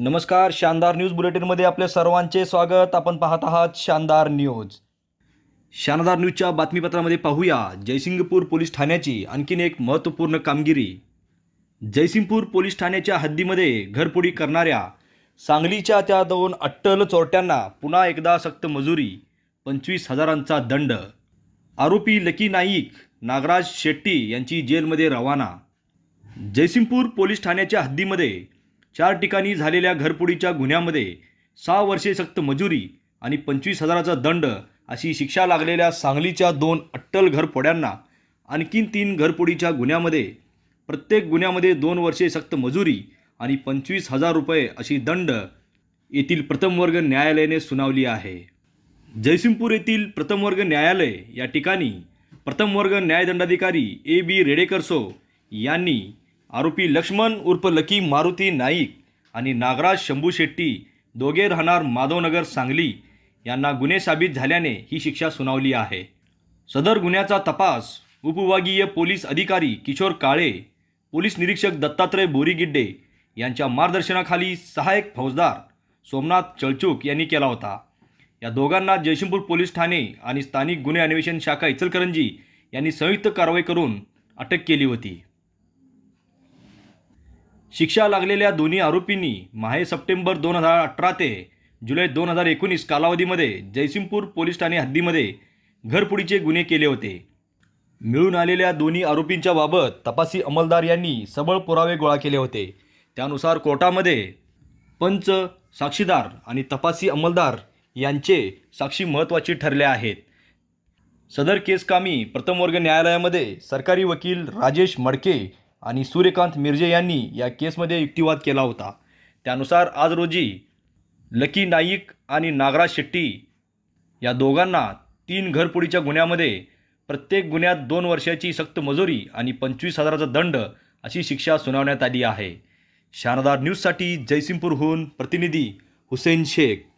नमस्कार शानदार न्यूज बुलेटिनमध्ये आपल्या सर्वांचे स्वागत आपण पाहत आहात शानदार न्यूज शानदार न्यूजच्या बातमीपत्रामध्ये पाहूया जयसिंगपूर पोलीस ठाण्याची आणखीन एक महत्त्वपूर्ण कामगिरी जयसिंगपूर पोलीस ठाण्याच्या हद्दीमध्ये घरपोडी करणाऱ्या सांगलीच्या त्या दोन अट्टल चोरट्यांना पुन्हा एकदा सक्त मजुरी पंचवीस हजारांचा दंड आरोपी लकी नाईक नागराज शेट्टी यांची जेलमध्ये रवाना जयसिंगपूर पोलीस ठाण्याच्या हद्दीमध्ये चार ठिकाणी झालेल्या घरपोडीच्या गुन्ह्यामध्ये सहा वर्षे सक्त मजुरी आणि पंचवीस हजाराचा दंड अशी शिक्षा लागलेल्या सांगलीच्या दोन अट्टल घरपोड्यांना आणखीन तीन घरपोडीच्या गुन्ह्यामध्ये प्रत्येक गुन्ह्यामध्ये दोन वर्षे सक्त मजुरी आणि पंचवीस हजार रुपये अशी दंड येथील प्रथमवर्ग न्यायालयाने सुनावली आहे जयसिंगपूर येथील प्रथमवर्ग न्यायालय या ठिकाणी प्रथमवर्ग न्यायदंडाधिकारी ए बी रेडेकरसो यांनी आरोपी लक्ष्मण उर्फ लकी मारुती नाईक आणि नागराज शंभू शेट्टी दोघे राहणार माधवनगर सांगली यांना गुन्हे साबित झाल्याने ही शिक्षा सुनावली आहे सदर गुन्ह्याचा तपास उपविभागीय पोलीस अधिकारी किशोर काळे पोलीस निरीक्षक दत्तात्रय बोरीगिड्डे यांच्या मार्गदर्शनाखाली सहायक फौजदार सोमनाथ चळचूक यांनी केला होता या दोघांना जयसिंगपूर पोलीस ठाणे आणि स्थानिक गुन्हे अन्वेषण शाखा इचलकरंजी यांनी संयुक्त कारवाई करून अटक केली होती शिक्षा लागलेल्या दोन्ही आरोपींनी माहे सप्टेंबर दोन हजार अठरा ते जुलै दोन हजार एकोणीस कालावधीमध्ये जयसिंगपूर पोलीस ठाणे हद्दीमध्ये घरपुडीचे गुन्हे केले होते मिळून आलेल्या दोन्ही आरोपींच्या बाबत तपासी अंमलदार यांनी सबळ पुरावे गोळा केले होते त्यानुसार कोर्टामध्ये पंच साक्षीदार आणि तपासी अंमलदार यांचे साक्षी महत्त्वाचे ठरले आहेत सदर केसकामी प्रथम वर्ग न्यायालयामध्ये सरकारी वकील राजेश मडके आणि सूर्यकांत मिर्जे यांनी या केसमध्ये युक्तिवाद केला होता त्यानुसार आज रोजी लकी नाईक आणि नागराज शेट्टी या दोघांना तीन घरपुडीच्या गुन्ह्यामध्ये प्रत्येक गुन्ह्यात दोन वर्षाची सक्त मजुरी आणि पंचवीस हजाराचा दंड अशी शिक्षा सुनावण्यात आली आहे शानदार न्यूजसाठी जयसिंगपूरहून प्रतिनिधी हुसेन शेख